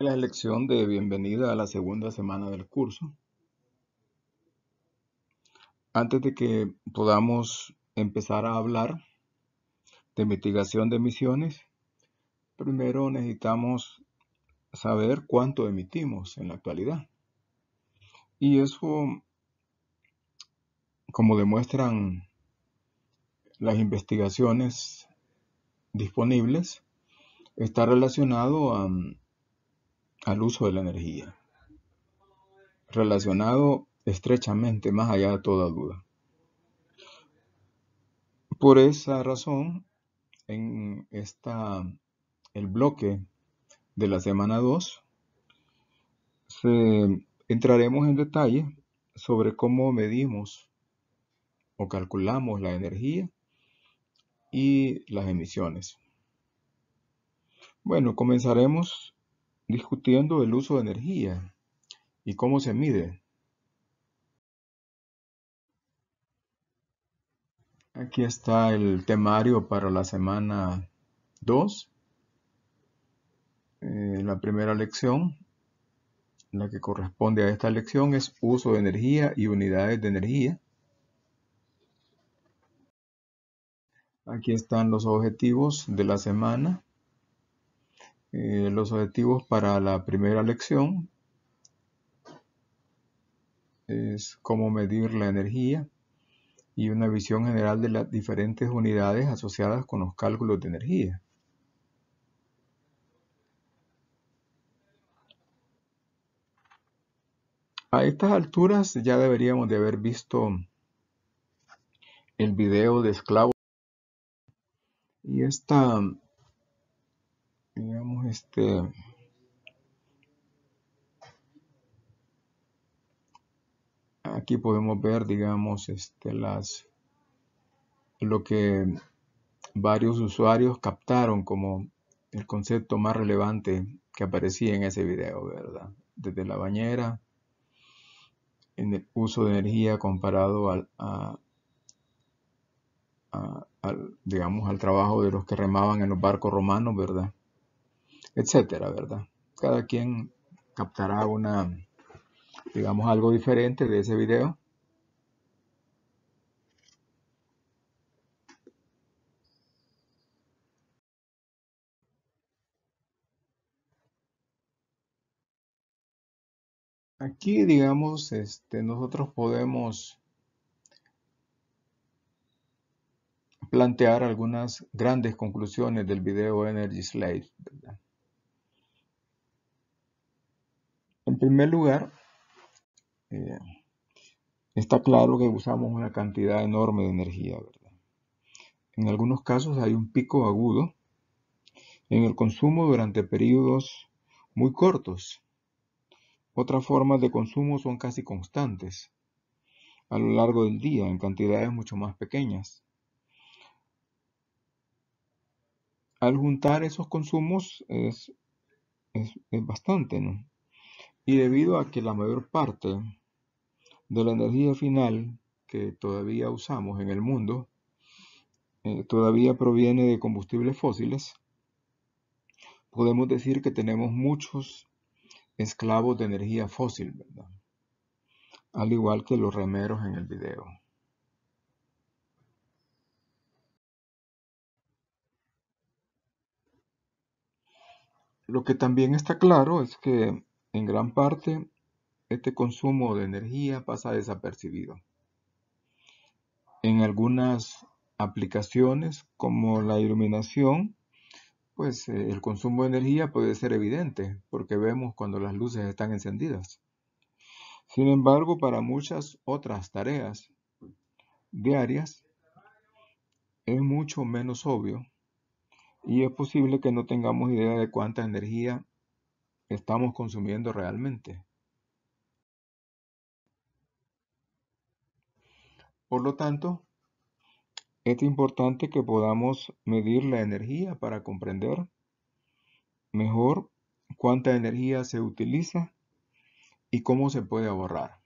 la lección de bienvenida a la segunda semana del curso. Antes de que podamos empezar a hablar de mitigación de emisiones, primero necesitamos saber cuánto emitimos en la actualidad. Y eso, como demuestran las investigaciones disponibles, está relacionado a al uso de la energía, relacionado estrechamente más allá de toda duda. Por esa razón, en esta, el bloque de la semana 2, entraremos en detalle sobre cómo medimos o calculamos la energía y las emisiones. Bueno, comenzaremos discutiendo el uso de energía y cómo se mide. Aquí está el temario para la semana 2. Eh, la primera lección, la que corresponde a esta lección, es uso de energía y unidades de energía. Aquí están los objetivos de la semana. Eh, los objetivos para la primera lección es cómo medir la energía y una visión general de las diferentes unidades asociadas con los cálculos de energía. A estas alturas ya deberíamos de haber visto el video de esclavo y esta digamos, este... Aquí podemos ver, digamos, este, las, lo que varios usuarios captaron como el concepto más relevante que aparecía en ese video, ¿verdad? Desde la bañera, en el uso de energía comparado al, al, digamos, al trabajo de los que remaban en los barcos romanos, ¿verdad? etcétera, ¿verdad? Cada quien captará una, digamos, algo diferente de ese video. Aquí, digamos, este, nosotros podemos plantear algunas grandes conclusiones del video Energy Slate. ¿verdad? En primer lugar, eh, está claro que usamos una cantidad enorme de energía, En algunos casos hay un pico agudo en el consumo durante periodos muy cortos. Otras formas de consumo son casi constantes a lo largo del día en cantidades mucho más pequeñas. Al juntar esos consumos es, es bastante, ¿no? Y debido a que la mayor parte de la energía final que todavía usamos en el mundo eh, todavía proviene de combustibles fósiles, podemos decir que tenemos muchos esclavos de energía fósil, ¿verdad? Al igual que los remeros en el video. Lo que también está claro es que en gran parte, este consumo de energía pasa desapercibido. En algunas aplicaciones como la iluminación, pues eh, el consumo de energía puede ser evidente porque vemos cuando las luces están encendidas. Sin embargo, para muchas otras tareas diarias es mucho menos obvio y es posible que no tengamos idea de cuánta energía estamos consumiendo realmente. Por lo tanto, es importante que podamos medir la energía para comprender mejor cuánta energía se utiliza y cómo se puede ahorrar.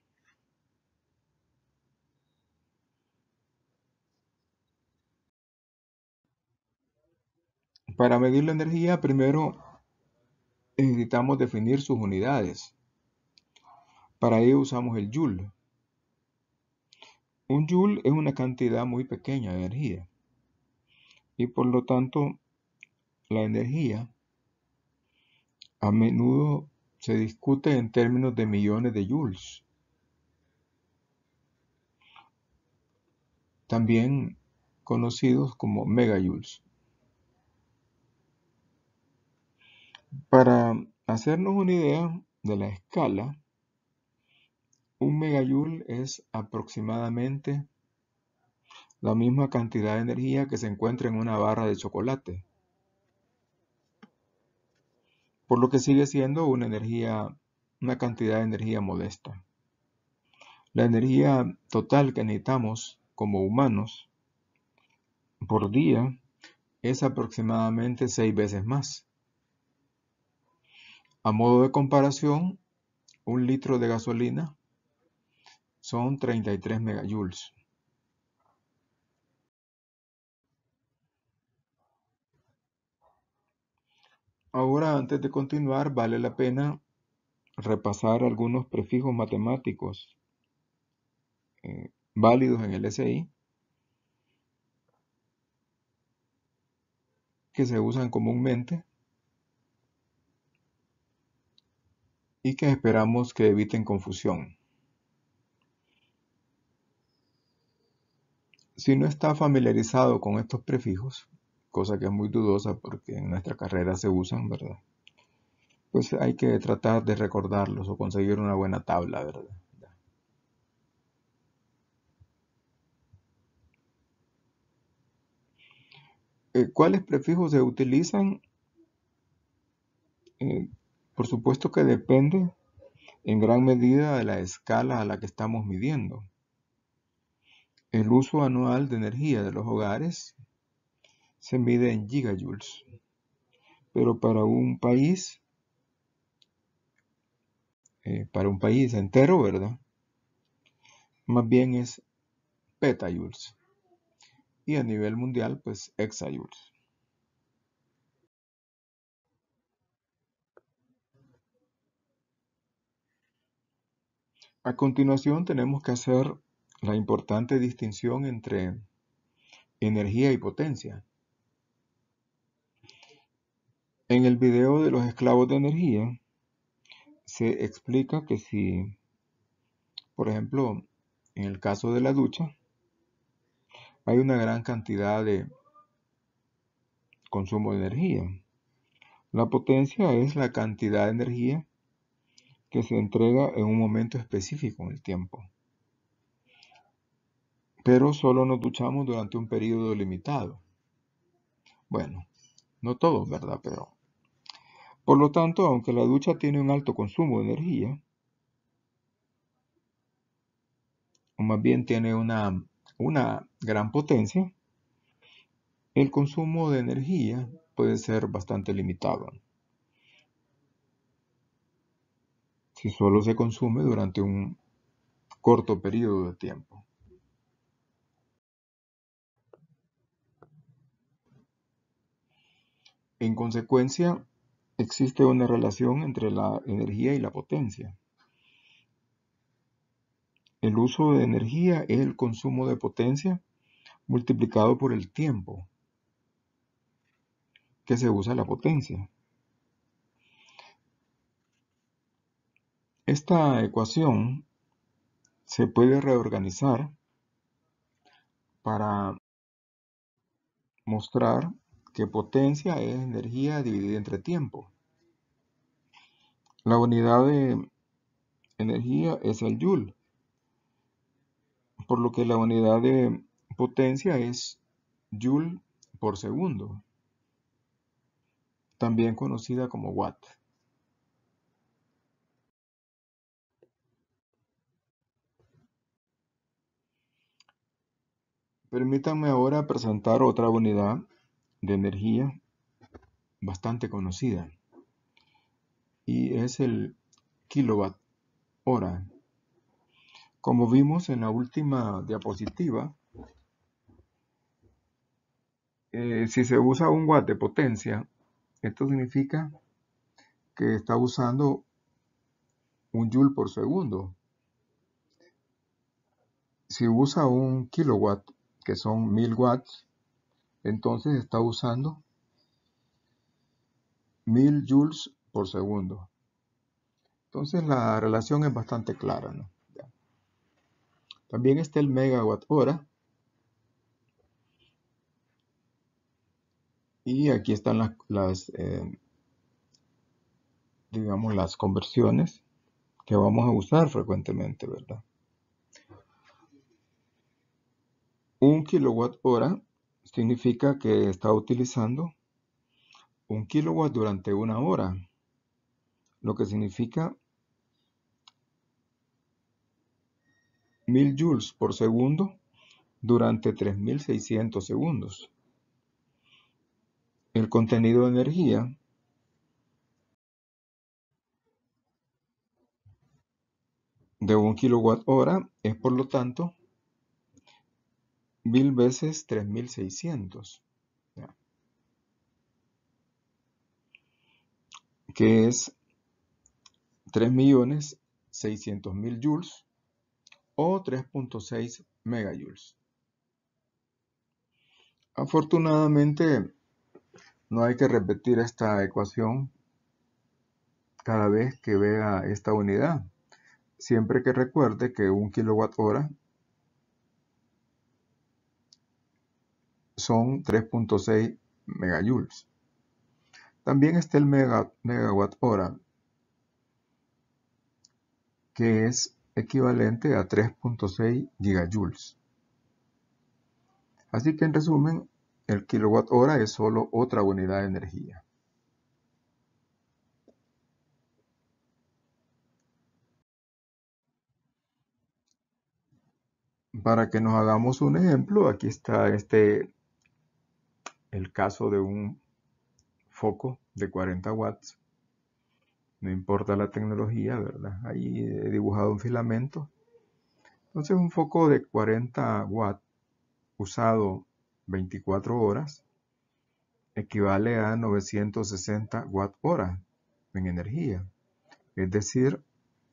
Para medir la energía, primero necesitamos definir sus unidades. Para ello usamos el joule. Un joule es una cantidad muy pequeña de energía y por lo tanto la energía a menudo se discute en términos de millones de joules. También conocidos como megajoules. Para hacernos una idea de la escala, un megajoule es aproximadamente la misma cantidad de energía que se encuentra en una barra de chocolate, por lo que sigue siendo una una cantidad de energía modesta. La energía total que necesitamos como humanos por día es aproximadamente seis veces más. A modo de comparación, un litro de gasolina son 33 megajoules. Ahora, antes de continuar, vale la pena repasar algunos prefijos matemáticos eh, válidos en el SI que se usan comúnmente y que esperamos que eviten confusión. Si no está familiarizado con estos prefijos, cosa que es muy dudosa porque en nuestra carrera se usan, ¿verdad? Pues hay que tratar de recordarlos o conseguir una buena tabla, ¿verdad? Eh, ¿Cuáles prefijos se utilizan? Eh, por supuesto que depende en gran medida de la escala a la que estamos midiendo. El uso anual de energía de los hogares se mide en gigajoules, pero para un país, eh, para un país entero, ¿verdad? Más bien es petajoules y a nivel mundial, pues exajoules. A continuación tenemos que hacer la importante distinción entre energía y potencia. En el video de los esclavos de energía se explica que si, por ejemplo, en el caso de la ducha, hay una gran cantidad de consumo de energía. La potencia es la cantidad de energía que se entrega en un momento específico en el tiempo. Pero solo nos duchamos durante un periodo limitado. Bueno, no todos, ¿verdad? Pero. Por lo tanto, aunque la ducha tiene un alto consumo de energía, o más bien tiene una, una gran potencia, el consumo de energía puede ser bastante limitado. si solo se consume durante un corto periodo de tiempo. En consecuencia, existe una relación entre la energía y la potencia. El uso de energía es el consumo de potencia multiplicado por el tiempo que se usa la potencia. Esta ecuación se puede reorganizar para mostrar que potencia es energía dividida entre tiempo. La unidad de energía es el joule, por lo que la unidad de potencia es joule por segundo, también conocida como watt. Permítanme ahora presentar otra unidad de energía bastante conocida y es el kilowatt hora. Como vimos en la última diapositiva, eh, si se usa un watt de potencia, esto significa que está usando un joule por segundo. Si usa un kilowatt que son 1000 watts, entonces está usando 1000 joules por segundo. Entonces la relación es bastante clara. También está el megawatt hora. Y aquí están las, eh, digamos, las conversiones que vamos a usar frecuentemente, ¿verdad? kilowatt hora significa que está utilizando un kilowatt durante una hora, lo que significa mil joules por segundo durante 3600 segundos. El contenido de energía de un kilowatt hora es por lo tanto Mil veces 3600 mil Que es tres millones seiscientos mil joules o 3.6 megajoules. Afortunadamente, no hay que repetir esta ecuación cada vez que vea esta unidad. Siempre que recuerde que un kilowatt hora son 3.6 megajoules. También está el megawatt hora, que es equivalente a 3.6 gigajoules. Así que en resumen, el kilowatt hora es solo otra unidad de energía. Para que nos hagamos un ejemplo, aquí está este el caso de un foco de 40 watts. No importa la tecnología, ¿verdad? Ahí he dibujado un filamento. Entonces un foco de 40 watts usado 24 horas equivale a 960 watts hora en energía. Es decir,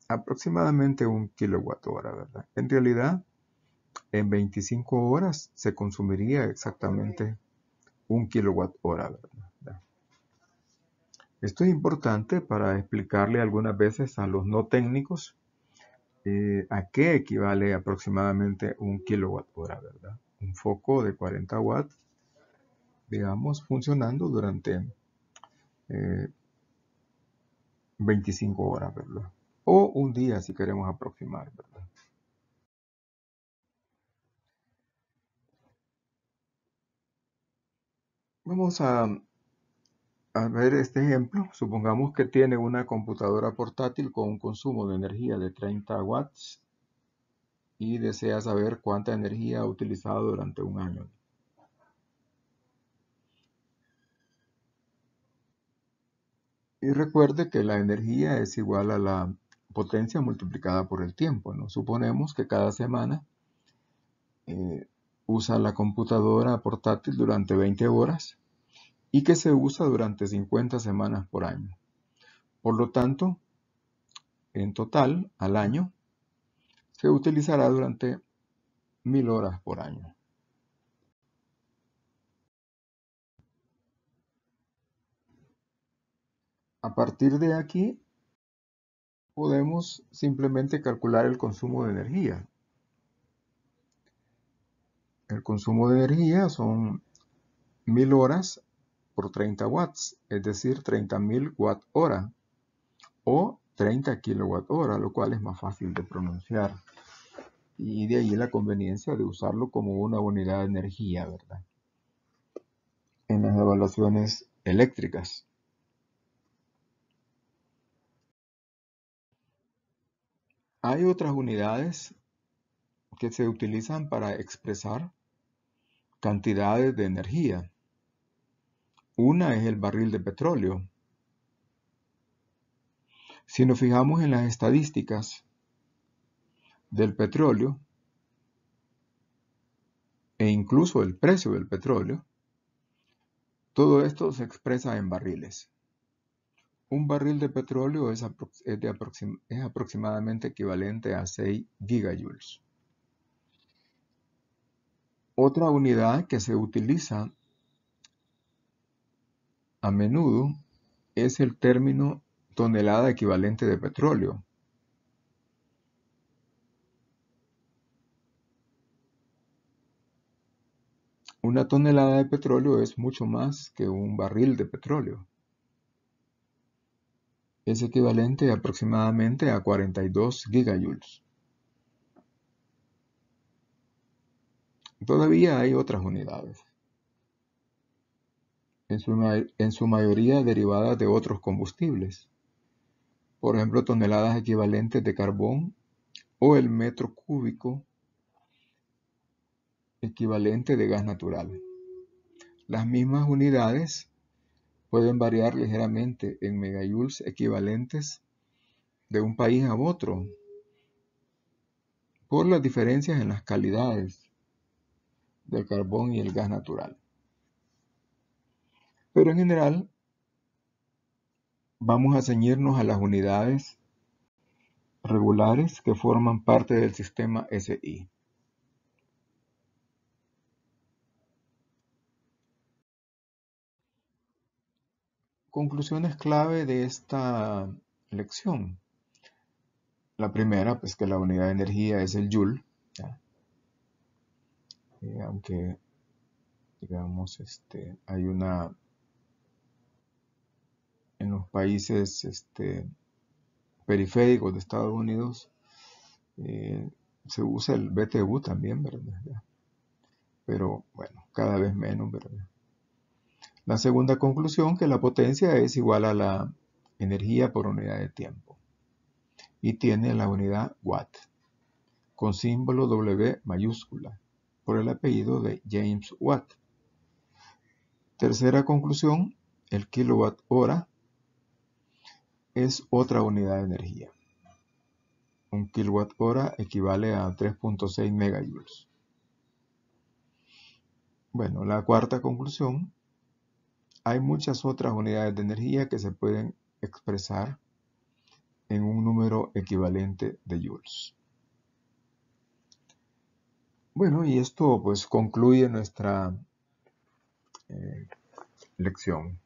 aproximadamente un kilowatt hora, ¿verdad? En realidad, en 25 horas se consumiría exactamente un kilowatt hora. ¿verdad? Esto es importante para explicarle algunas veces a los no técnicos eh, a qué equivale aproximadamente un kilowatt hora, ¿verdad? Un foco de 40 watts, digamos, funcionando durante 25 eh, horas, ¿verdad? O un día si queremos aproximar, ¿verdad? Vamos a, ver este ejemplo. Supongamos que tiene una computadora portátil con un consumo de energía de 30 watts y desea saber cuánta energía ha utilizado durante un año. Y recuerde que la energía es igual a la potencia multiplicada por el tiempo. Suponemos que cada semana eh, usa la computadora portátil durante 20 horas y que se usa durante 50 semanas por año. Por lo tanto, en total, al año, se utilizará durante 1000 horas por año. A partir de aquí, podemos simplemente calcular el consumo de energía, el consumo de energía son 1000 horas por 30 watts, es decir, 30.000 watt hora o 30 kilowatt hora, lo cual es más fácil de pronunciar. Y de ahí la conveniencia de usarlo como una unidad de energía, ¿verdad? En las evaluaciones eléctricas. Hay otras unidades que se utilizan para expresar cantidades de energía. Una es el barril de petróleo. Si nos fijamos en las estadísticas del petróleo e incluso el precio del petróleo, todo esto se expresa en barriles. Un barril de petróleo es, aproximadamente equivalente a 6 gigajoules. Otra unidad que se utiliza a menudo es el término tonelada equivalente de petróleo. Una tonelada de petróleo es mucho más que un barril de petróleo. Es equivalente aproximadamente a 42 gigajoules. Todavía hay otras unidades, en su, mayoría derivadas de otros combustibles, por ejemplo toneladas equivalentes de carbón o el metro cúbico equivalente de gas natural. Las mismas unidades pueden variar ligeramente en megajoules equivalentes de un país a otro por las diferencias en las calidades del carbón y el gas natural. Pero en general, vamos a ceñirnos a las unidades regulares que forman parte del sistema SI. Conclusiones clave de esta lección. La primera, pues que la unidad de energía es el joule aunque digamos este hay una en los países este, periféricos de Estados Unidos eh, se usa el BTU también, ¿verdad? Pero bueno, cada vez menos, ¿verdad? La segunda conclusión, que la potencia es igual a la energía por unidad de tiempo y tiene la unidad Watt con símbolo W mayúscula el apellido de James Watt. Tercera conclusión, el kilowatt hora es otra unidad de energía. Un kilowatt hora equivale a 3.6 megajoules. Bueno, la cuarta conclusión, hay muchas otras unidades de energía que se pueden expresar en un número equivalente de joules. Bueno, y esto pues concluye nuestra eh, lección.